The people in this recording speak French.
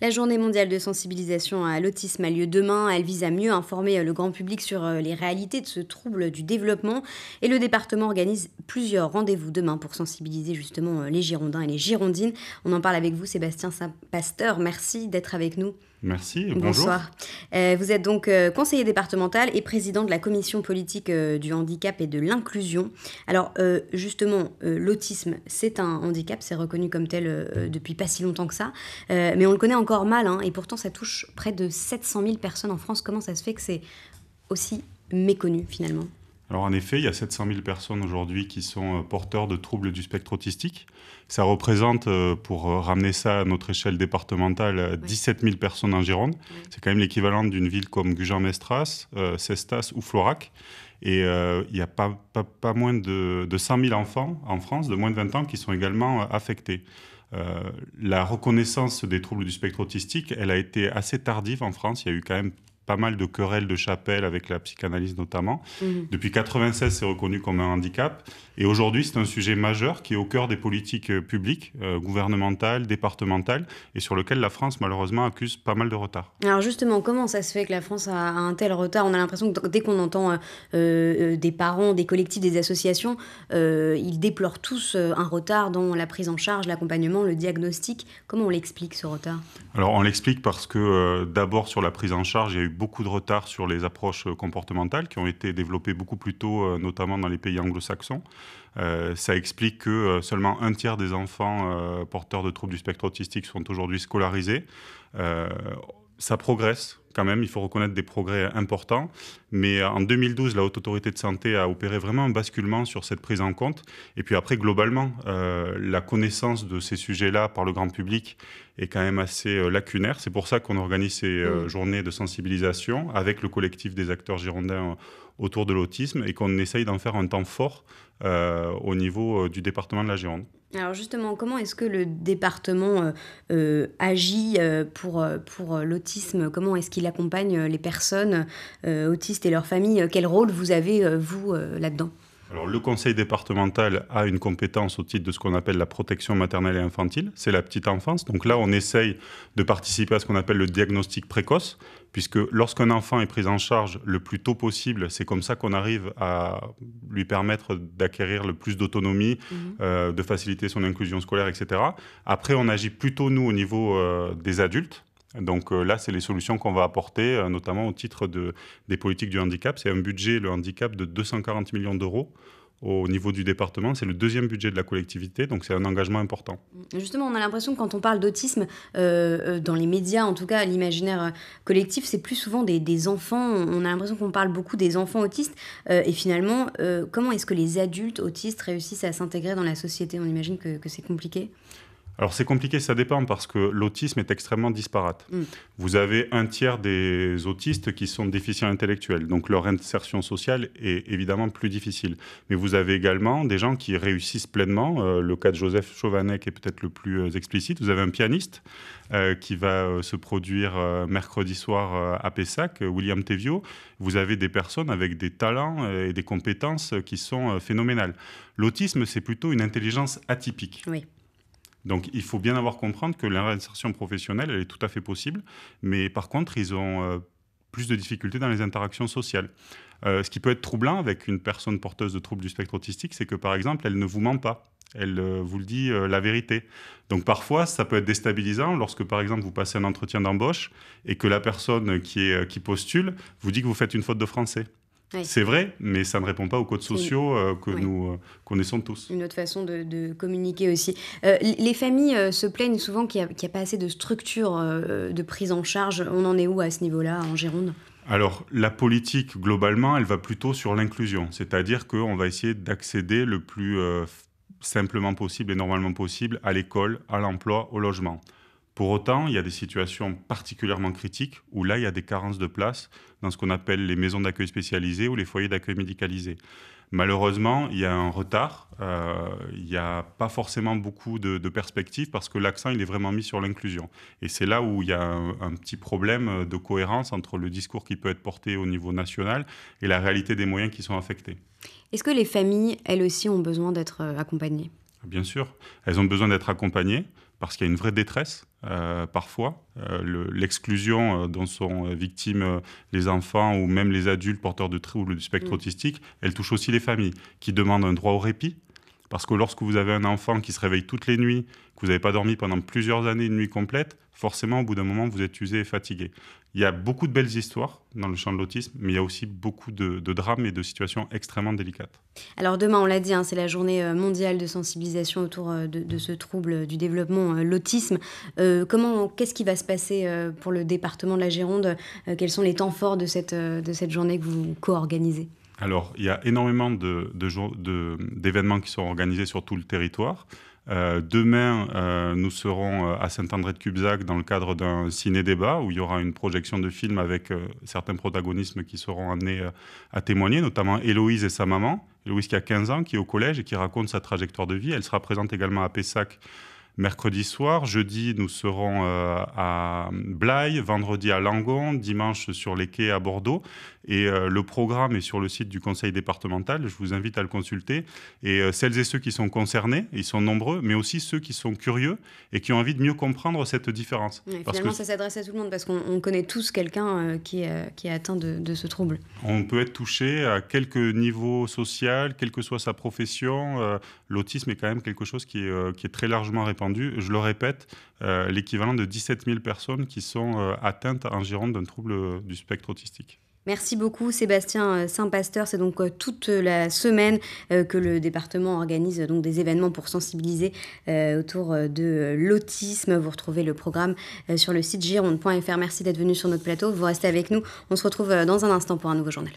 La journée mondiale de sensibilisation à l'autisme a lieu demain. Elle vise à mieux informer euh, le grand public sur euh, les réalités de ce trouble du développement. Et le département organise plusieurs rendez-vous demain pour sensibiliser justement euh, les Girondins et les Girondines. On en parle avec vous, Sébastien Saint-Pasteur. Merci d'être avec nous. Merci, bonjour. Bonsoir. Euh, vous êtes donc euh, conseiller départemental et président de la commission politique euh, du handicap et de l'inclusion. Alors justement, l'autisme, c'est un handicap, c'est reconnu comme tel depuis pas si longtemps que ça, mais on le connaît encore mal, hein, et pourtant ça touche près de 700 000 personnes en France. Comment ça se fait que c'est aussi méconnu finalement alors en effet, il y a 700 000 personnes aujourd'hui qui sont euh, porteurs de troubles du spectre autistique. Ça représente, euh, pour euh, ramener ça à notre échelle départementale, 17 000 personnes en Gironde. C'est quand même l'équivalent d'une ville comme Gujan-Mestras, Cestas ou Florac. Et il y a pas, moins de, de, 100 000 enfants en France de moins de 20 ans qui sont également affectés. la reconnaissance des troubles du spectre autistique, elle a été assez tardive en France. Il y a eu quand même pas mal de querelles de chapelle avec la psychanalyse notamment. Mmh. Depuis 96, c'est reconnu comme un handicap. Et aujourd'hui, c'est un sujet majeur qui est au cœur des politiques euh, publiques, euh, gouvernementales, départementales, et sur lequel la France, malheureusement, accuse pas mal de retard. Alors justement, comment ça se fait que la France a un tel retard On a l'impression que dès qu'on entend euh, des parents, des collectifs, des associations, ils déplorent tous un retard dans la prise en charge, l'accompagnement, le diagnostic. Comment on l'explique, ce retard Alors on l'explique parce que d'abord, sur la prise en charge, il y a eu beaucoup de retard sur les approches euh, comportementales qui ont été développées beaucoup plus tôt, euh, notamment dans les pays anglo-saxons. Euh, ça explique que seulement un tiers des enfants porteurs de troubles du spectre autistique sont aujourd'hui scolarisés. ça progresse quand même, il faut reconnaître des progrès importants. Mais euh, en 2012, la Haute Autorité de Santé a opéré vraiment un basculement sur cette prise en compte. Et puis après, globalement, euh, la connaissance de ces sujets-là par le grand public est quand même assez euh, lacunaire. C'est pour ça qu'on organise ces journées de sensibilisation avec le collectif des acteurs girondins autour de l'autisme et qu'on essaye d'en faire un temps fort au niveau du département de la Gironde. Alors justement, comment est-ce que le département agit pour, pour l'autisme Comment est-ce il accompagne euh, les personnes euh, autistes et leurs familles. Quel rôle vous avez, euh, vous, là-dedans alors, le conseil départemental a une compétence au titre de ce qu'on appelle la protection maternelle et infantile, c'est la petite enfance. Donc là, on essaye de participer à ce qu'on appelle le diagnostic précoce, puisque lorsqu'un enfant est pris en charge le plus tôt possible, c'est comme ça qu'on arrive à lui permettre d'acquérir le plus d'autonomie, mhm. de faciliter son inclusion scolaire, etc. Après, on agit plutôt, nous, au niveau des adultes. Donc euh, là, c'est les solutions qu'on va apporter, euh, notamment au titre des politiques du handicap. C'est un budget, le handicap, de 240 millions d'euros au niveau du département. C'est le deuxième budget de la collectivité, donc c'est un engagement important. Justement, on a l'impression que quand on parle d'autisme, euh, dans les médias, en tout cas l'imaginaire collectif, c'est plus souvent des, enfants. On a l'impression qu'on parle beaucoup des enfants autistes. et finalement, comment est-ce que les adultes autistes réussissent à s'intégrer dans la société On imagine que c'est compliqué. Alors c'est compliqué, ça dépend, parce que l'autisme est extrêmement disparate. Mm. Vous avez un tiers des autistes qui sont déficients intellectuels, donc leur insertion sociale est évidemment plus difficile. Mais vous avez également des gens qui réussissent pleinement. Euh, le cas de Joseph Chovanec est peut-être le plus euh, explicite. Vous avez un pianiste euh, qui va se produire mercredi soir à Pessac, William Tevio. Vous avez des personnes avec des talents et des compétences qui sont phénoménales. L'autisme, c'est plutôt une intelligence atypique. Oui. Donc il faut bien avoir comprendre que la réinsertion professionnelle, elle est tout à fait possible, mais par contre, ils ont euh, plus de difficultés dans les interactions sociales. Euh, ce qui peut être troublant avec une personne porteuse de troubles du spectre autistique, c'est que par exemple, elle ne vous ment pas. Elle euh, vous le dit la vérité. Donc parfois, ça peut être déstabilisant lorsque, par exemple, vous passez un entretien d'embauche et que la personne qui postule vous dit que vous faites une faute de français. C'est vrai, mais ça ne répond pas aux codes sociaux euh, que nous euh, connaissons tous. Une autre façon de, communiquer aussi. Euh, les familles se plaignent souvent qu'il n'y a, pas assez de structures de prise en charge. On en est où à ce niveau-là en Gironde alors, la politique, globalement, elle va plutôt sur l'inclusion, c'est-à-dire qu'on va essayer d'accéder le plus simplement possible et normalement possible à l'école, à l'emploi, au logement. Pour autant, il y a des situations particulièrement critiques où là, il y a des carences de place dans ce qu'on appelle les maisons d'accueil spécialisées ou les foyers d'accueil médicalisés. Malheureusement, il y a un retard, euh, il n'y a pas forcément beaucoup de, perspectives parce que l'accent, il est vraiment mis sur l'inclusion. Et c'est là où il y a un, petit problème de cohérence entre le discours qui peut être porté au niveau national et la réalité des moyens qui sont affectés. Est-ce que les familles, elles aussi, ont besoin d'être euh, accompagnées Bien sûr, elles ont besoin d'être accompagnées parce qu'il y a une vraie détresse euh, parfois. Euh, l'exclusion euh, dont sont victimes les enfants ou même les adultes porteurs de troubles du spectre mm. autistique, elle touche aussi les familles qui demandent un droit au répit parce que lorsque vous avez un enfant qui se réveille toutes les nuits, que vous n'avez pas dormi pendant plusieurs années, une nuit complète, forcément, au bout d'un moment, vous êtes usé et fatigué. Il y a beaucoup de belles histoires dans le champ de l'autisme, mais il y a aussi beaucoup de, drames et de situations extrêmement délicates. Alors demain, on l'a dit, hein, c'est la journée euh, mondiale de sensibilisation autour euh, de, ce trouble euh, du développement, l'autisme. comment, qu'est-ce qui va se passer pour le département de la Gironde Quels sont les temps forts de cette, de cette journée que vous co-organisez alors, il y a énormément d'événements de, de, qui sont organisés sur tout le territoire. Euh, demain, euh, nous serons euh, à Saint-André-de-Cubzac dans le cadre d'un ciné-débat où il y aura une projection de film avec certains protagonistes qui seront amenés à témoigner, notamment Héloïse et sa maman. Héloïse qui a 15 ans, qui est au collège et qui raconte sa trajectoire de vie. Elle sera présente également à Pessac mercredi soir. Jeudi, nous serons euh, à Blaye, vendredi à Langon, dimanche sur les quais à Bordeaux. Et euh, le programme est sur le site du conseil départemental. Je vous invite à le consulter. Et euh, celles et ceux qui sont concernés, ils sont nombreux, mais aussi ceux qui sont curieux et qui ont envie de mieux comprendre cette différence. finalement, ça s'adresse à tout le monde parce qu'on connaît tous quelqu'un qui, est atteint de, ce trouble. On peut être touché à quelque niveau social, quelle que soit sa profession. L'autisme est quand même quelque chose qui est très largement répandu je le répète, euh, l'équivalent de 17 000 personnes qui sont euh, atteintes en Gironde d'un trouble euh, du spectre autistique. Merci beaucoup Sébastien Saint-Pasteur. C'est donc toute la semaine que le département organise donc des événements pour sensibiliser autour de l'autisme. Vous retrouvez le programme sur le site gironde.fr. Merci d'être venu sur notre plateau. Vous restez avec nous. On se retrouve dans un instant pour un nouveau journal.